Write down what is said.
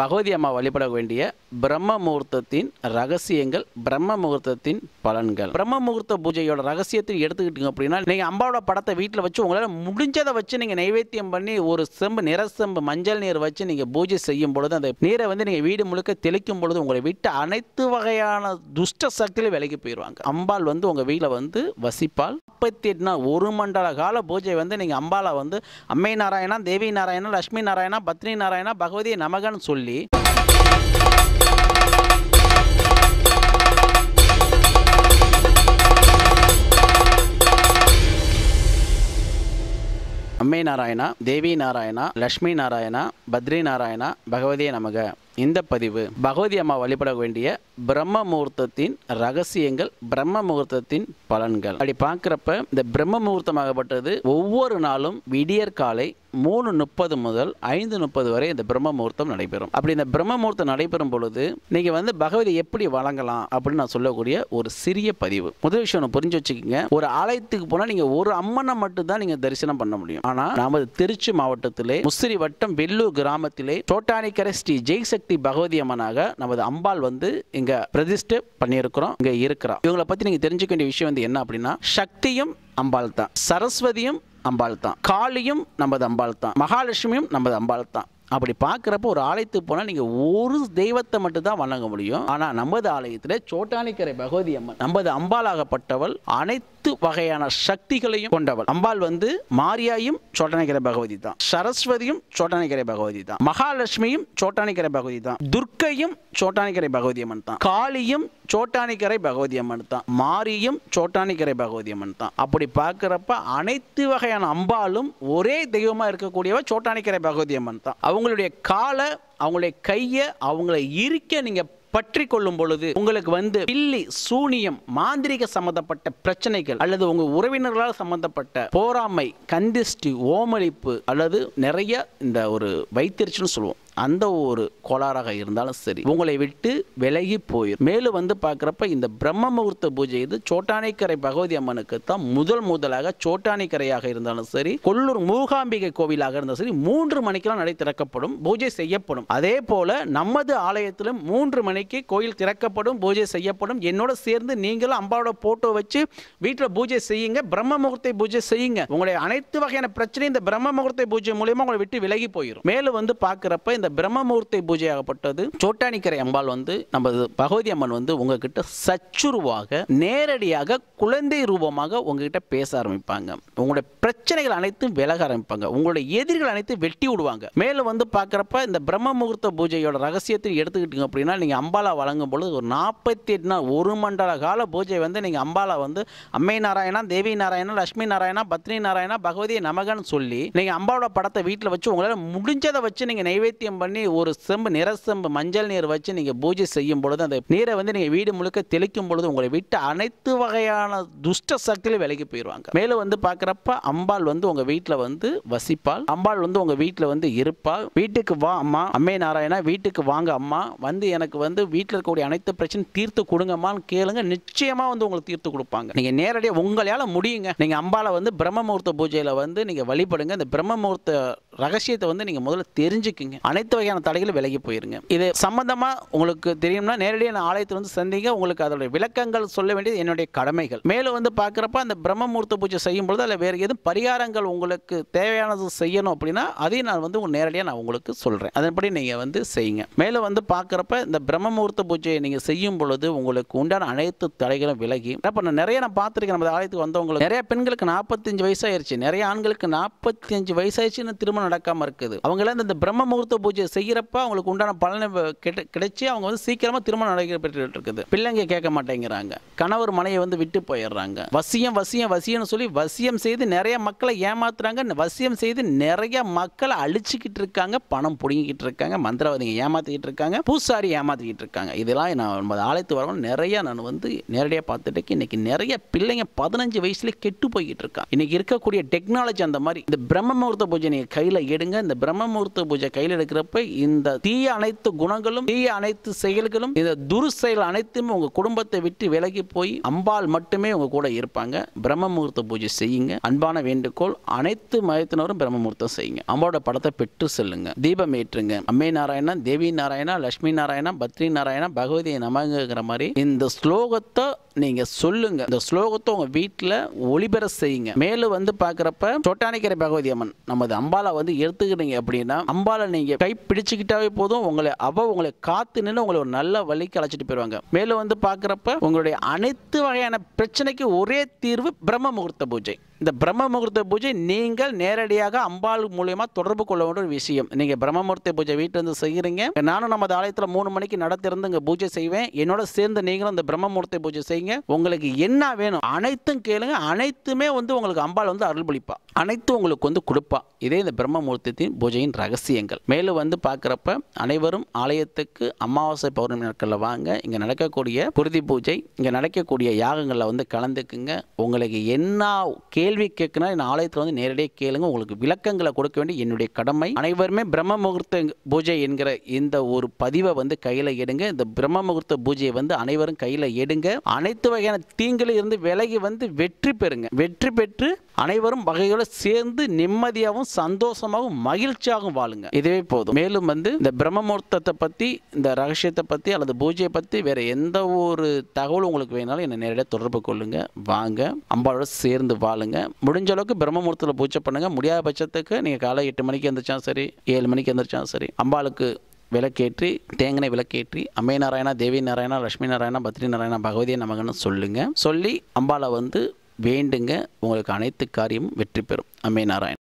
பகவதி அம்மா வழிபட வேண்டிய பிரம்ம முகூர்த்தத்தின் ரகசியங்கள் பிரம்ம முகூர்த்தத்தின் பலன்கள் பிரம்ம முகூர்த்த பூஜையோட ரகசியத்தை எடுத்துக்கிட்டீங்க அப்படின்னா நீங்கள் அம்பாவோட படத்தை வீட்டில் வச்சு உங்களால் முடிஞ்சதை வச்சு நீங்கள் நைவேத்தியம் பண்ணி ஒரு செம்பு செம்பு மஞ்சள் நீர் வச்சு நீங்கள் பூஜை செய்யும் பொழுது அந்த நீரை வந்து நீங்கள் வீடு முழுக்க தெளிக்கும் பொழுது உங்களை விட்டு அனைத்து வகையான துஷ்ட சக்தியிலும் விலகி போயிடுவாங்க அம்பாள் வந்து உங்கள் வீட்டில் வந்து வசிப்பால் முப்பத்தி எட்டு ஒரு மண்டல கால பூஜை வந்து நீங்கள் அம்பாவை வந்து அம்மை நாராயணா தேவி நாராயணா லட்சுமி நாராயணா பத்ரி நாராயணா பகவதி நமகன்னு சொல்லி சொல்லி அம்மை நாராயணா தேவி நாராயணா லக்ஷ்மி நாராயணா பத்ரி நாராயணா பகவதிய நமக இந்த பதிவு பகவதி அம்மா வழிபட வேண்டிய பிரம்ம முகூர்த்தத்தின் ரகசியங்கள் பிரம்ம முகூர்த்தத்தின் பலன்கள் அப்படி பார்க்குறப்ப இந்த பிரம்ம முகூர்த்தமாகப்பட்டது ஒவ்வொரு நாளும் விடியற்காலை மூணு முப்பது முதல் ஐந்து முப்பது வரை இந்த பிரம்ம முகூர்த்தம் நடைபெறும் அப்படி இந்த பிரம்ம முகூர்த்தம் நடைபெறும் பொழுது நீங்கள் வந்து பகவதி எப்படி வழங்கலாம் அப்படின்னு நான் சொல்லக்கூடிய ஒரு சிறிய பதிவு முதல் விஷயம் ஒன்று புரிஞ்சு வச்சுக்கோங்க ஒரு ஆலயத்துக்கு போனால் நீங்கள் ஒரு அம்மனை மட்டும் தான் நீங்கள் தரிசனம் பண்ண முடியும் ஆனால் நமது திருச்சி மாவட்டத்திலே முசிறி வட்டம் வெல்லூர் கிராமத்திலே தோட்டானிக்கரை ஸ்ரீ ஜெய்சக்தி பகவதி அம்மனாக நமது அம்பாள் வந்து இங்கே பிரதிஷ்டை பண்ணியிருக்கிறோம் இங்கே இருக்கிறோம் இவங்களை பற்றி நீங்கள் தெரிஞ்சுக்க வேண்டிய விஷயம் வந்து என்ன அப்படின்னா சக்தியும் அம்பாள் தான் சரஸ்வதியும் அம்பாள் தான் காளியும் நமது அம்பாள் தான் மகாலட்சுமியும் நமது அம்பாள் தான் அப்படி பார்க்குறப்ப ஒரு ஆலயத்துக்கு போனால் நீங்கள் ஒரு தெய்வத்தை மட்டும் தான் வணங்க முடியும் ஆனால் நமது ஆலயத்தில் சோட்டானிக்கரை பகவதி அம்மன் நமது அம்பாலாகப்பட்டவள் அனைத்து வகையான சக்திகளையும் கொண்டவள் அம்பாள் வந்து மாரியாயும் சோட்டானிக்கரை பகவதி தான் சரஸ்வதியும் சோட்டானிக்கரை பகவதி தான் மகாலட்சுமியும் சோட்டானிக்கரை பகவதி தான் துர்க்கையும் சோட்டானிக்கரை பகவதி அம்மன் தான் காளியும் சோட்டானிக்கரை பகவதி அம்மன் தான் மாரியும் சோட்டானிக்கரை பகவதி அம்மன் தான் அப்படி பார்க்குறப்ப அனைத்து வகையான அம்பாலும் ஒரே தெய்வமாக இருக்கக்கூடியவ சோட்டானிக்கரை பகவதி அம்மன் தான் அவங்க அவங்களுடைய காலை அவங்களுடைய கையை அவங்கள இருக்க நீங்கள் பற்றி கொள்ளும் பொழுது உங்களுக்கு வந்து பில்லி சூனியம் மாந்திரிக சம்பந்தப்பட்ட பிரச்சனைகள் அல்லது உங்க உறவினர்களால் சம்பந்தப்பட்ட போராமை கந்திஷ்டி ஓமளிப்பு அல்லது நிறைய இந்த ஒரு வைத்திருச்சுன்னு சொல்லுவோம் அந்த ஒரு கோளாறாக இருந்தாலும் சரி உங்களை விட்டு விலகி போயிடும் மேலும் வந்து பார்க்குறப்ப இந்த பிரம்ம முகூர்த்த பூஜை இது சோட்டானைக்கரை பகவதி அம்மனுக்கு தான் முதல் முதலாக சோட்டானைக்கரையாக இருந்தாலும் சரி கொல்லூர் மூகாம்பிகை கோவிலாக இருந்தாலும் சரி மூன்று மணிக்கெல்லாம் நடை திறக்கப்படும் பூஜை செய்யப்படும் அதே போல நமது ஆலயத்திலும் மூன்று மணிக்கு கோயில் திறக்கப்படும் பூஜை செய்யப்படும் என்னோட சேர்ந்து நீங்களும் அம்பாவோட போட்டோ வச்சு வீட்டில் பூஜை செய்யுங்க பிரம்ம முகூர்த்த பூஜை செய்யுங்க உங்களுடைய அனைத்து வகையான பிரச்சனையும் இந்த பிரம்ம முகூர்த்த பூஜை மூலியமா உங்களை விட்டு விலகி போயிடும் மேலும் வந்து பார்க்குறப்ப இந்த பிரம்மமூர்த்தி பூஜை ஆகப்பட்டது சோட்டானிக்கரை அம்பாள் வந்து நமது பகவதி அம்மன் வந்து உங்ககிட்ட சச்சுருவாக நேரடியாக குழந்தை ரூபமாக உங்ககிட்ட பேச ஆரம்பிப்பாங்க உங்களுடைய பிரச்சனைகள் அனைத்தும் விலக ஆரம்பிப்பாங்க உங்களுடைய எதிரிகள் அனைத்தும் வெட்டி விடுவாங்க மேலும் வந்து பார்க்குறப்ப இந்த பிரம்ம முகூர்த்த பூஜையோட ரகசியத்தை எடுத்துக்கிட்டீங்க அப்படின்னா நீங்கள் அம்பாலா வழங்கும் பொழுது ஒரு நாற்பத்தி எட்டு நாள் ஒரு மண்டல கால பூஜை வந்து நீங்கள் அம்பாலா வந்து அம்மை நாராயணா தேவி நாராயணா லட்சுமி நாராயணா பத்னி நாராயணா பகவதி நமகன்னு சொல்லி நீங்கள் அம்பாவோட படத்தை வீட்டில் வச்சு உங்களால் முடிஞ்சதை வச்சு நீங்கள் நைவேத்தியம் அபிஷேகம் பண்ணி ஒரு செம்பு செம்பு மஞ்சள் நீர் வச்சு நீங்கள் பூஜை செய்யும் பொழுது அந்த நீரை வந்து நீங்கள் வீடு முழுக்க தெளிக்கும் பொழுது உங்களை விட்டு அனைத்து வகையான துஷ்ட சக்தியிலும் விலகி போயிடுவாங்க மேலும் வந்து பார்க்குறப்ப அம்பாள் வந்து உங்கள் வீட்டில் வந்து வசிப்பாள் அம்பாள் வந்து உங்கள் வீட்டில் வந்து இருப்பாள் வீட்டுக்கு வா அம்மா அம்மே நாராயணா வீட்டுக்கு வாங்க அம்மா வந்து எனக்கு வந்து வீட்டில் இருக்கக்கூடிய அனைத்து பிரச்சனை தீர்த்து கொடுங்கம்மான்னு கேளுங்க நிச்சயமாக வந்து உங்களுக்கு தீர்த்து கொடுப்பாங்க நீங்கள் நேரடியாக உங்களால் முடியுங்க நீங்கள் அம்பாவை வந்து பிரம்ம முகூர்த்த பூஜையில் வந்து நீங்கள் வழிபடுங்க இந்த பிரம்ம முகூர்த்த ரகசியத்தை வந்து நீங்கள் முதல்ல தெரிஞ்சுக்குங்க அனைத்து அனைத்து வகையான தடைகளும் விலகி போயிருங்க இது சம்பந்தமாக உங்களுக்கு தெரியும்னா நேரடியாக நான் ஆலயத்தில் வந்து சந்திங்க உங்களுக்கு அதோட விளக்கங்கள் சொல்ல வேண்டியது என்னுடைய கடமைகள் மேலும் வந்து பார்க்குறப்ப அந்த பிரம்மமூர்த்த பூஜை செய்யும் பொழுது அதில் வேறு எதுவும் பரிகாரங்கள் உங்களுக்கு தேவையானது செய்யணும் அப்படின்னா அதையும் நான் வந்து நேரடியாக நான் உங்களுக்கு சொல்கிறேன் அதன்படி நீங்கள் வந்து செய்யுங்க மேலும் வந்து பார்க்குறப்ப இந்த பிரம்மமூர்த்த பூஜையை நீங்கள் செய்யும் பொழுது உங்களுக்கு உண்டான அனைத்து தடைகளும் விலகி அப்போ நான் நிறைய நான் பார்த்துருக்கேன் நம்ம ஆலயத்துக்கு வந்தவங்களுக்கு நிறைய பெண்களுக்கு நாற்பத்தஞ்சு வயசாயிருச்சு நிறைய ஆண்களுக்கு நாற்பத்தி அஞ்சு வயசாயிருச்சு திருமணம் நடக்காமல் இருக்குது அவங்களாம் இந்த பிரம்மமூர்த்த பூஜை பூஜை செய்கிறப்ப அவங்களுக்கு உண்டான பலனை கிடைச்சி அவங்க வந்து சீக்கிரமாக திருமணம் நடைபெற்று இருக்குது பிள்ளைங்க கேட்க மாட்டேங்கிறாங்க கணவர் மனையை வந்து விட்டு போயிடுறாங்க வசியம் வசியம் வசியம்னு சொல்லி வசியம் செய்து நிறைய மக்களை ஏமாத்துறாங்க வசியம் செய்து நிறைய மக்களை அழிச்சுக்கிட்டு இருக்காங்க பணம் பிடுங்கிக்கிட்டு இருக்காங்க மந்திரவாதிங்க ஏமாத்திக்கிட்டு இருக்காங்க பூசாரி ஏமாத்திக்கிட்டு இருக்காங்க இதெல்லாம் நான் ஆலயத்து வரவங்க நிறைய நான் வந்து நேரடியாக பார்த்துட்டு இன்னைக்கு நிறைய பிள்ளைங்க பதினஞ்சு வயசுல கெட்டு போய்கிட்டு இருக்கான் இன்னைக்கு இருக்கக்கூடிய டெக்னாலஜி அந்த மாதிரி இந்த பிரம்ம முகூர்த்த பூஜை நீங்கள் கையில் எடுங்க இந்த பிரம்ம முகூர்த்த பூஜை கையில் எடுக்கிற இருக்கிறப்ப இந்த தீய அனைத்து குணங்களும் தீய அனைத்து செயல்களும் இந்த செயல் அனைத்துமே உங்க குடும்பத்தை விட்டு விலகி போய் அம்பாள் மட்டுமே உங்க கூட இருப்பாங்க பிரம்ம முகூர்த்த பூஜை செய்யுங்க அன்பான வேண்டுகோள் அனைத்து மயத்தினரும் பிரம்ம முகூர்த்தம் செய்யுங்க அம்மாவோட படத்தை பெற்று செல்லுங்க தீபம் ஏற்றுங்க அம்மை நாராயணா தேவி நாராயணா லட்சுமி நாராயணா பத்ரி நாராயணா பகவதி நமங்குற மாதிரி இந்த ஸ்லோகத்தை நீங்க சொல்லுங்க இந்த ஸ்லோகத்தை உங்க வீட்டில் ஒளிபெற செய்யுங்க மேலும் வந்து பாக்குறப்ப சொட்டானிக்கரை பகவதி அம்மன் நமது அம்பாலை வந்து எடுத்துக்கிறீங்க அப்படின்னா அம்பாலை நீங்க கை பிடிச்சுக்கிட்டாவே போதும் உங்களை அவ உங்களை காத்து நின்று உங்களை ஒரு நல்ல வழிக்கு அழைச்சிட்டு போயிடுவாங்க மேலும் வந்து பார்க்குறப்ப உங்களுடைய அனைத்து வகையான பிரச்சனைக்கு ஒரே தீர்வு பிரம்ம முகூர்த்த பூஜை இந்த பிரம்ம முகூர்த்த பூஜை நீங்கள் நேரடியாக அம்பாள் மூலியமாக தொடர்பு கொள்ள வேண்டிய ஒரு விஷயம் நீங்கள் பிரம்ம முகூர்த்த பூஜை வீட்டிலேருந்து செய்கிறீங்க நானும் நமது ஆலயத்தில் மூணு மணிக்கு நடத்திருந்து இங்கே பூஜை செய்வேன் என்னோட சேர்ந்து நீங்களும் இந்த பிரம்ம முகூர்த்த பூஜை செய்யுங்க உங்களுக்கு என்ன வேணும் அனைத்தும் கேளுங்க அனைத்துமே வந்து உங்களுக்கு அம்பாள் வந்து அருள்பளிப்பா அனைத்தும் உங்களுக்கு வந்து கொடுப்பா இதே இந்த பிரம்ம முகூர்த்தத்தின் பூஜையின் ரகசியங்கள் மேலும் வந்து பார்க்குறப்ப அனைவரும் ஆலயத்துக்கு அமாவாசை பௌர்ணமி நாட்களில் வாங்க இங்கே நடக்கக்கூடிய குருதி பூஜை இங்கே நடக்கக்கூடிய யாகங்களில் வந்து கலந்துக்குங்க உங்களுக்கு என்ன கேள்வி கேள்வி கேட்கணும் என் ஆலயத்தில் வந்து நேரடியாக கேளுங்க உங்களுக்கு விளக்கங்களை கொடுக்க வேண்டிய என்னுடைய கடமை அனைவருமே பிரம்ம முகூர்த்த பூஜை என்கிற இந்த ஒரு பதிவை வந்து கையில் எடுங்க இந்த பிரம்ம முகூர்த்த பூஜையை வந்து அனைவரும் கையில் எடுங்க அனைத்து வகையான தீங்களில் இருந்து விலகி வந்து வெற்றி பெறுங்க வெற்றி பெற்று அனைவரும் வகைகளை சேர்ந்து நிம்மதியாகவும் சந்தோஷமாகவும் மகிழ்ச்சியாகவும் வாழுங்க இதுவே போதும் மேலும் வந்து இந்த பிரம்ம முகூர்த்தத்தை பற்றி இந்த ரகசியத்தை பற்றி அல்லது பூஜையை பற்றி வேறு எந்த ஒரு தகவலும் உங்களுக்கு வேணாலும் என்னை நேரடியாக தொடர்பு கொள்ளுங்கள் வாங்க அம்பாவோட சேர்ந்து வாழுங்க பண்ணுங்கள் முடிஞ்ச அளவுக்கு பிரம்மமூர்த்தத்தில் பூஜை பண்ணுங்கள் முடியாத பட்சத்துக்கு நீங்கள் காலை எட்டு மணிக்கு எந்திரிச்சாலும் சரி ஏழு மணிக்கு எந்திரிச்சாலும் சரி அம்பாளுக்கு விளக்கேற்றி தேங்கனை விளக்கேற்றி அம்மை நாராயணா தேவி நாராயணா லட்சுமி நாராயணா பத்ரி நாராயணா பகவதியை நமகன்னு சொல்லுங்கள் சொல்லி அம்பாளை வந்து வேண்டுங்க உங்களுக்கு அனைத்து காரியமும் வெற்றி பெறும் அம்மை நாராயணன்